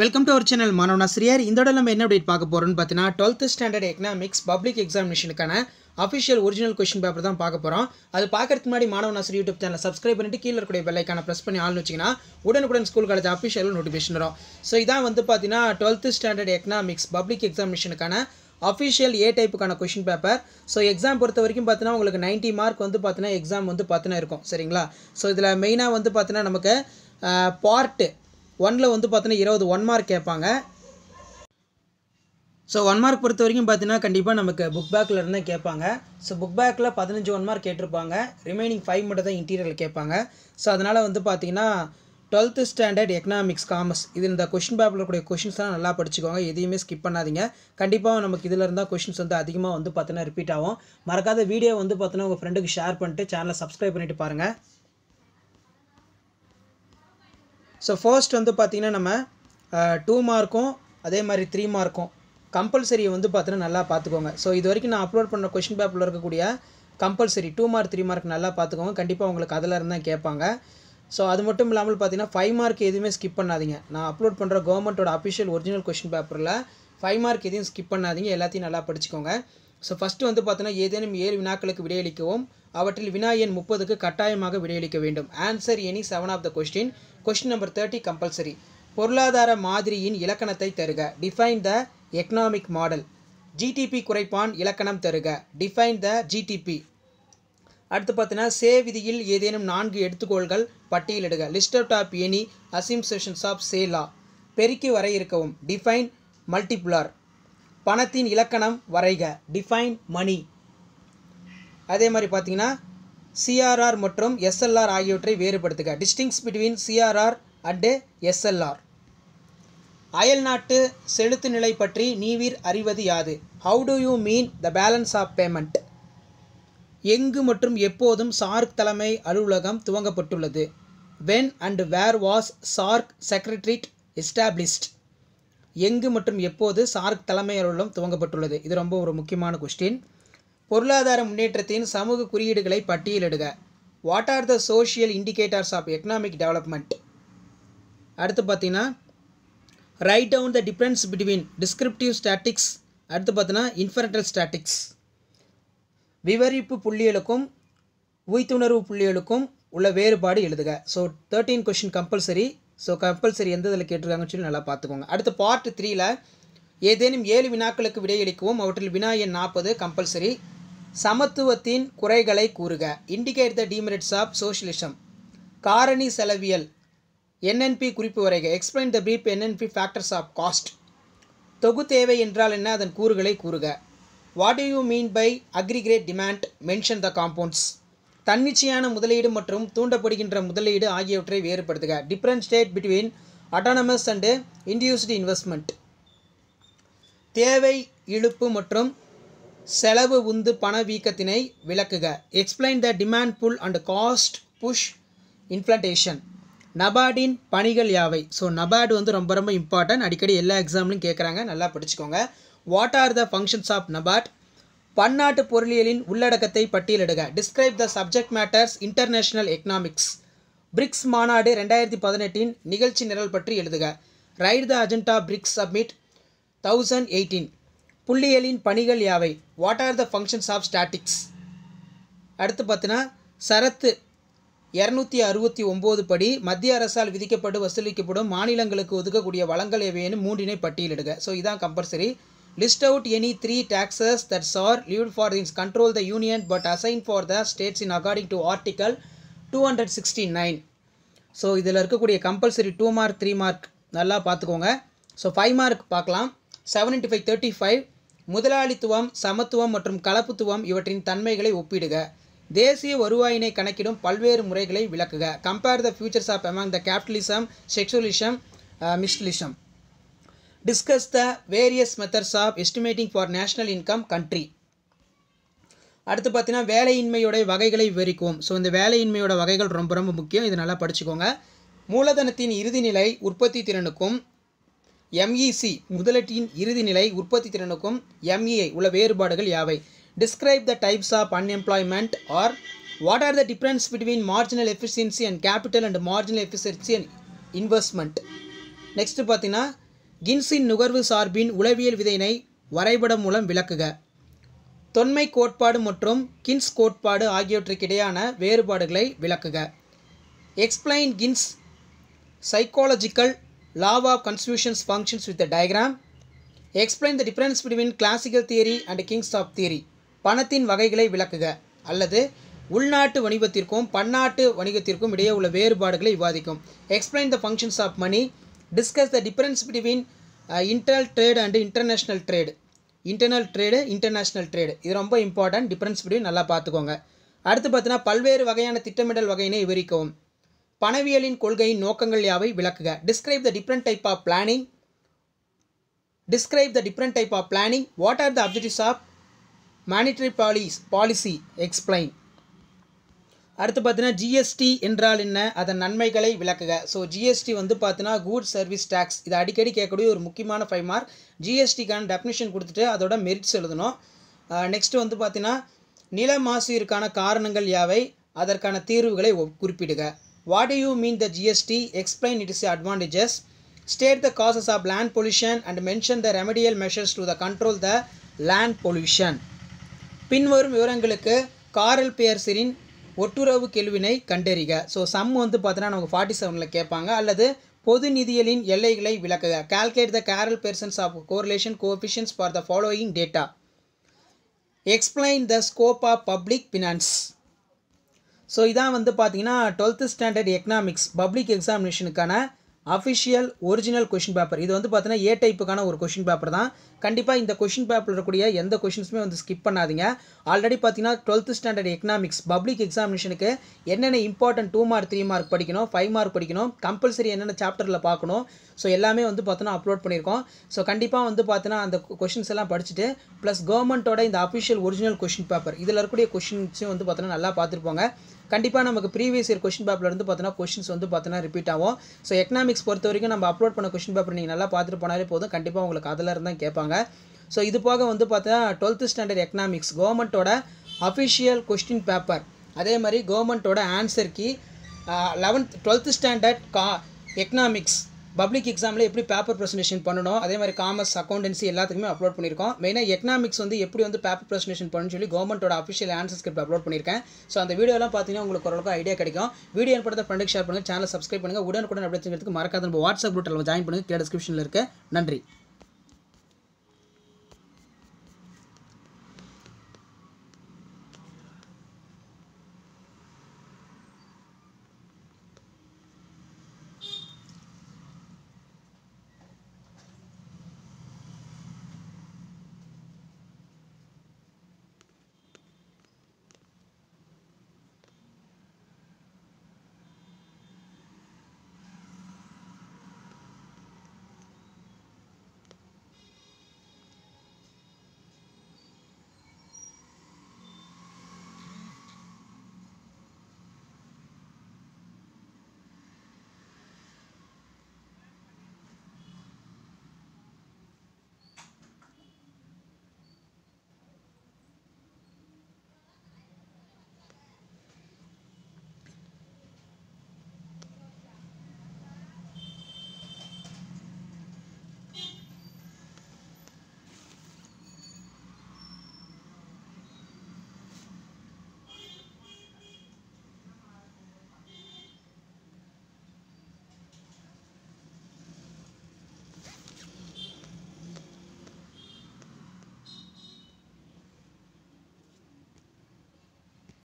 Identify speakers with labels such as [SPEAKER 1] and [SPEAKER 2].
[SPEAKER 1] Welcome to our channel மாணவன் ஆசிரியர் இந்த நம்ம என்ன அப்டேட் பார்க்க போகிறோம்னு பார்த்தீங்கன்னா டுவெல்த் ஸ்டாண்டர்ட் எக்கனாமிக்ஸ் பப்ளிக் எக்ஸாமினேஷனுக்கான அஃபிஷியல் ஒரிஜினல் கொஷின் பேப்பர் தான் பார்க்க போகிறோம் அது பார்க்கறதுக்கு முன்னாடி மாணவன் ஆசிரியர் யூடியூப் சேனல் சப்ஸ்கிரைப் பண்ணிட்டு கீழே இருக்கிற பெல்லைக்கான ப்ரெஸ் பண்ணி ஆள்னு வச்சிங்கன்னா உடனுக்குடன் ஸ்கூல் காலேஜ் அஃபிஷியல் நோட்டிஃபிகேஷன் வரும் ஸோ இதான் வந்து பார்த்தீங்கன்னா டுவெல்த் ஸ்டாண்டர்ட் எக்கனாமிக்ஸ் பப்ளிக் எக்ஸாமினேஷனுக்கான அஃபிஷியல் ஏ டைப்புக்கான கொஷின் பேப்பர் ஸோ எக்ஸாம் பொறுத்த வரைக்கும் பார்த்தீங்கன்னா உங்களுக்கு நைன்ட்டி மார்க் வந்து பார்த்தீங்கன்னா எக்ஸாம் வந்து பார்த்தீங்கன்னா இருக்கும் சரிங்களா ஸோ இதில் மெயினாக வந்து பார்த்தீங்கன்னா நமக்கு பார்ட்டு ஒனில் வந்து பார்த்தீங்கன்னா இருபது ஒன் மார்க் கேட்பாங்க ஸோ ஒன் மார்க் பொறுத்த வரைக்கும் பார்த்தீங்கன்னா கண்டிப்பாக நமக்கு புக் பேக்கில் இருந்தால் கேட்பாங்க ஸோ புக் பேக்கில் பதினஞ்சு ஒன் மார்க் கேட்டிருப்பாங்க ரிமைனிங் ஃபைவ் மட்டும் தான் இன்டீரியரில் கேட்பாங்க ஸோ அதனால் வந்து பார்த்தீங்கன்னா டுவெல்த்து ஸ்டாண்டர்ட் எக்கனாமிக்ஸ் காமர்ஸ் இது இந்த கொஷின் பேப்பில் கூடிய கொஷின்ஸ்லாம் நல்லா படிச்சுக்கோங்க எதையுமே ஸ்கிப் பண்ணாதீங்க கண்டிப்பாக நமக்கு இதில் இருந்தால் கொஷின்ஸ் வந்து அதிகமாக வந்து பார்த்தீங்கன்னா ரிப்பீட் ஆகும் மறக்காத வீடியோ வந்து பார்த்தீங்கன்னா உங்கள் ஃப்ரெண்டுக்கு ஷேர் பண்ணிட்டு சேனலை சப்ஸ்கிரைப் பண்ணிவிட்டு பாருங்கள் ஸோ ஃபர்ஸ்ட் வந்து பார்த்திங்கன்னா நம்ம டூ மார்க்கும் அதே மாதிரி த்ரீ மார்க்கும் கம்பல்சரி வந்து பார்த்தீங்கன்னா நல்லா பார்த்துக்கோங்க ஸோ இது வரைக்கும் நான் அப்லோட் பண்ணுற கொஷின் பேப்பரில் இருக்கக்கூடிய compulsory two mark three mark நல்லா பார்த்துக்கோங்க கண்டிப்பாக உங்களுக்கு அதில் இருந்தால் கேட்பாங்க ஸோ அது மட்டும் இல்லாமல் பார்த்தீங்கன்னா ஃபைவ் மார்க் எதுவுமே ஸ்கிப் பண்ணாதீங்க நான் அப்லோட் பண்ணுற கவர்மெண்ட்டோட அஃபிஷியல் ஒரிஜினல் கொஷின் பேப்பரில் ஃபைவ் மார்க் எதையும் ஸ்கிப் பண்ணாதீங்க எல்லாத்தையும் நல்லா படிச்சுக்கோங்க ஸோ ஃபஸ்ட்டு வந்து பார்த்தீங்கன்னா ஏதேனும் ஏழு வினாக்களுக்கு விடையளிக்கவும் அவற்றில் வினா எண் முப்பதுக்கு கட்டாயமாக விடையளிக்க வேண்டும் answer any seven of the question question number thirty compulsory பொருளாதார மாதிரியின் இலக்கணத்தை தருக define the economic model GDP குறைப்பான் இலக்கணம் தருக டிஃபைன் த ஜிடிபி அடுத்து பார்த்தீங்கன்னா சே விதியில் ஏதேனும் நான்கு எடுத்துக்கோள்கள் பட்டியலிடுக list out of any assumptions of சேலா பெருக்கி வரை இருக்கவும் டிஃபைன் மல்டிப்புலார் பணத்தின் இலக்கணம் வரைக டிஃபைன் மணி அதே மாதிரி பார்த்தீங்கன்னா சிஆர்ஆர் மற்றும் எஸ்எல்ஆர் ஆகியவற்றை வேறுபடுத்துக distinguish between CRR and SLR அயல் நாட்டு செலுத்து நிலை பற்றி நீவிர் அறிவது யாது how do you mean the balance of payment எங்கு மற்றும் எப்போதும் சார்க் தலைமை அலுவலகம் துவங்கப்பட்டுள்ளது when and where was SAARC secretariat established எங்கு மற்றும் எப்போது சார்க் தலைமை அலுவலகம் துவங்கப்பட்டுள்ளது இது ரொம்ப ஒரு முக்கியமான கொஸ்டின் பொருளாதார முன்னேற்றத்தின் சமூக குறியீடுகளை பட்டியலிடுக what are the social indicators of economic development அடுத்து பார்த்தீங்கன்னா write down the difference between descriptive statics அடுத்து பார்த்தீங்கன்னா இன்ஃபரண்டல் ஸ்டாட்டிக்ஸ் விவரிப்பு புள்ளியலுக்கும் உய்த்துணர்வு புள்ளியலுக்கும் உள்ள வேறுபாடு எழுதுக so thirteen question compulsory so compulsory எந்த இதில் கேட்டிருக்காங்கன்னு சொல்லி நல்லா பார்த்துக்கோங்க அடுத்து பார்ட் த்ரீயில் ஏதேனும் ஏழு வினாக்களுக்கு விடையளிக்கவும் அவற்றில் வினா எண் நாற்பது கம்பல்சரி சமத்துவத்தின் குறைகளை கூறுக indicate the demerits of socialism காரணி செலவியல் என்என்பி குறிப்பு வரைக explain the brief NNP factors of cost தொகு தேவை என்றால் என்ன அதன் கூறுகளை கூறுக what do you mean by aggregate demand mention the compounds தன்னிச்சையான முதலீடு மற்றும் தூண்டப்படுகின்ற முதலீடு ஆகியவற்றை வேறுபடுத்துக different state between autonomous and induced investment தேவை இழுப்பு மற்றும் செலவு உந்து பண வீக்கத்தினை விளக்குக explain the demand pull and cost push inflation நபார்டின் பணிகள் யாவை ஸோ நபார்டு வந்து ரொம்ப ரொம்ப இம்பார்ட்டன்ட் அடிக்கடி எல்லா எக்ஸாம்லையும் கேட்குறாங்க நல்லா படிச்சுக்கோங்க what are the functions of NABARD பன்னாட்டு பொருளியலின் உள்ளடக்கத்தை பட்டியலிடுக describe the subject matters international economics BRICS மாநாடு ரெண்டாயிரத்தி பதினெட்டின் நிகழ்ச்சி நிரல் பற்றி எழுதுக write the agenda BRICS summit thousand eighteen புள்ளியலின் பணிகள் யாவை what are the functions of statics அடுத்து பார்த்தீங்கன்னா சரத்து இரநூத்தி அறுபத்தி ஒம்பது படி மத்திய அரசால் விதிக்கப்பட்டு வசூலிக்கப்படும் மாநிலங்களுக்கு ஒதுக்கக்கூடிய வளங்கள் எவையேன்னு மூன்றினை பட்டியலிடுக ஸோ இதான் compulsory list out any three taxes that's are leave for things control the union but assign for the states in according to article two hundred sixty nine so இதில் இருக்கக்கூடிய compulsory two mark three mark நல்லா பார்த்துக்கோங்க so five mark பார்க்கலாம் seven into five thirty five முதலாளித்துவம் சமத்துவம் மற்றும் கலப்புத்துவம் இவற்றின் தன்மைகளை ஒப்பிடுக தேசிய வருவாயினை கணக்கிடும் பல்வேறு முறைகளை விளக்குக compare the futures of among the capitalism socialism mixedism discuss the various methods of estimating for national income country அடுத்து பார்த்தீங்கன்னா வேலையின்மையுடைய வகைகளை விவரிக்கும் ஸோ இந்த வேலையின்மையோட வகைகள் ரொம்ப ரொம்ப முக்கியம் இது நல்லா படிச்சுக்கோங்க மூலதனத்தின் இறுதிநிலை உற்பத்தி திறனுக்கும் எம்இசி e முதலீட்டின் இறுதிநிலை உற்பத்தி திறனுக்கும் எம்இஐ e உள்ள வேறுபாடுகள் யாவை describe the types of unemployment are what are the difference between marginal efficiency and capital and marginal efficiency and investment next பார்த்தீங்கன்னா கின்ஸின் நுகர்வு சார்பின் உளவியல் விதையினை வரைபடம் மூலம் விளக்குக தொன்மை கோட்பாடு மற்றும் கின்ஸ் கோட்பாடு ஆகியவற்றுக்கிடையான வேறுபாடுகளை விளக்குக explain Keynes psychological law of constitutions functions with the diagram explain the difference between classical theory and kings of theory பணத்தின் வகைகளை விளக்குக அல்லது உள்நாட்டு வணிகத்திற்கும் பன்னாட்டு வணிகத்திற்கும் இடையே உள்ள வேறுபாடுகளை விவாதிக்கும் explain the functions of money discuss the difference between internal trade and international trade internal trade international trade இது ரொம்ப இம்பார்ட்டன்ட் டிஃப்ரென்ஸ் பிட்வீன் நல்லா பார்த்துக்கோங்க அடுத்து பார்த்தீங்கன்னா பல்வேறு வகையான திட்டமிடல் வகையினை விவரிக்கவும் பணவியலின் கொள்கையின் நோக்கங்கள் யாவை விளக்குக describe the different type of planning describe the different type of planning what are the objectives of monetary policy policy explain அடுத்து பார்த்தீங்கன்னா ஜிஎஸ்டி என்றால் என்ன அதன் நன்மைகளை விளக்குக ஸோ ஜிஎஸ்டி வந்து பார்த்தீங்கன்னா குட் சர்வீஸ் டேக்ஸ் இது அடிக்கடி கேட்கக்கூடிய ஒரு முக்கியமான ஃபைவ் மார்க் ஜிஎஸ்டிக்கான டெஃபினேஷன் கொடுத்துட்டு அதோட மெரிட்ஸ் எழுதணும் நெக்ஸ்ட்டு uh, வந்து பார்த்தீங்கன்னா நில இருக்கான காரணங்கள் யாவை அதற்கான தீர்வுகளை குறிப்பிடுக what What do you mean the GST? Explain its advantages state the causes of land pollution and mention the remedial measures to the control the land pollution பின்வரும் விவரங்களுக்கு காரல் பியர்சரின் ஒட்டுறவு கேள்வினை கண்டறிக ஸோ சம் வந்து பார்த்தீங்கன்னா நமக்கு ஃபார்ட்டி செவனில் கேட்பாங்க அல்லது பொது நிதியலின் எல்லைகளை விளக்குக calculate the Karl Pearson's of correlation coefficients for the following data explain the scope of public finance so இதான் வந்து பார்த்தீங்கன்னா டுவெல்த்து ஸ்டாண்டர்ட் எக்கனாமிக்ஸ் பப்ளிக் எக்ஸாமினேஷனுக்கான அஃபிஷியல் ஒரிஜினல் கொஷின் பேப்பர் இது வந்து பார்த்தீங்கன்னா ஏ டைப்புக்கான ஒரு கொஷின் பேப்பர் தான் கண்டிப்பாக இந்த கொஷின் பேப்பில் இருக்கக்கூடிய எந்த கொஷின்ஸுமே வந்து ஸ்கிப் பண்ணாதீங்க ஆல்ரெடி பார்த்தீங்கன்னா டுவெல்த் ஸ்டாண்டர்ட் எக்கனாமிக்ஸ் பப்ளிக் எக்ஸாமினேஷனுக்கு என்னென்ன important two mark three mark படிக்கணும் ஃபைவ் மார்க் படிக்கணும் கம்பல்சரி என்னென்ன சாப்டரில் பார்க்கணும் ஸோ எல்லாமே வந்து பார்த்தோன்னா அப்லோட் பண்ணியிருக்கோம் ஸோ கண்டிப்பாக வந்து பார்த்தீங்கன்னா அந்த கொஷின்ஸ் எல்லாம் படிச்சுட்டு ப்ளஸ் கவர்மெண்ட்டோட இந்த அஃபிஷியல் ஒரிஜினல் கொஷின் பேப்பர் இதில் இருக்கக்கூடிய கொஷின்ஸும் வந்து பார்த்தோன்னா நல்லா பார்த்துருப்போங்க கண்டிப்பாக நமக்கு ப்ரீவியஸ் இயர் கொஷின் பேப்பில் இருந்து பார்த்தீங்கன்னா கொஷின்ஸ் வந்து பார்த்தீங்கன்னா ரிப்பீட் ஆகும் ஸோ எக்கனாமிக்ஸ் பொறுத்த வரைக்கும் நம்ம அப்லோட் பண்ண கொஷின் பேப்பர் நீங்கள் நல்லா பார்த்துட்டு போனாலே போதும் கண்டிப்பாக உங்களுக்கு அதில் இருந்தால் கேட்பாங்க கொடுத்துருவாங்க ஸோ இது போக வந்து பார்த்தா டுவெல்த்து ஸ்டாண்டர்ட் எக்கனாமிக்ஸ் கவர்மெண்ட்டோட அஃபிஷியல் கொஸ்டின் பேப்பர் அதே மாதிரி கவர்மெண்ட்டோட answer key eleventh twelfth standard கா எக்கனாமிக்ஸ் பப்ளிக் எக்ஸாமில் எப்படி பேப்பர் ப்ரெசன்டேஷன் பண்ணணும் அதே மாதிரி காமர்ஸ் அக்கௌண்டன்சி எல்லாத்துக்குமே அப்லோட் பண்ணியிருக்கோம் மெயினாக எக்கனாமிக்ஸ் வந்து எப்படி வந்து பேப்பர் ப்ரெசன்டேஷன் பண்ணு சொல்லி கவர்மெண்ட்டோட அஃபிஷியல் ஆன்சர் ஸ்கிரிப்ட் அப்லோட் பண்ணியிருக்கேன் ஸோ அந்த வீடியோலாம் பார்த்தீங்கன்னா உங்களுக்கு ஓரளவுக்கு ஐடியா கிடைக்கும் வீடியோ ஏற்படுத்த ஃப்ரெண்டுக்கு ஷேர் பண்ணுங்கள் சேனல் சப்ஸ்கிரைப் பண்ணுங்கள் உடனுக்குடன் அப்படி தெரிஞ்சுக்கிறதுக்கு மறக்காத நம்ம வாட்ஸ்அப் குரூப்பில் ஜாயின் பண்ணுங்கள் கீழே டிஸ்கிரிப்ஷனில் இருக்குது நன்றி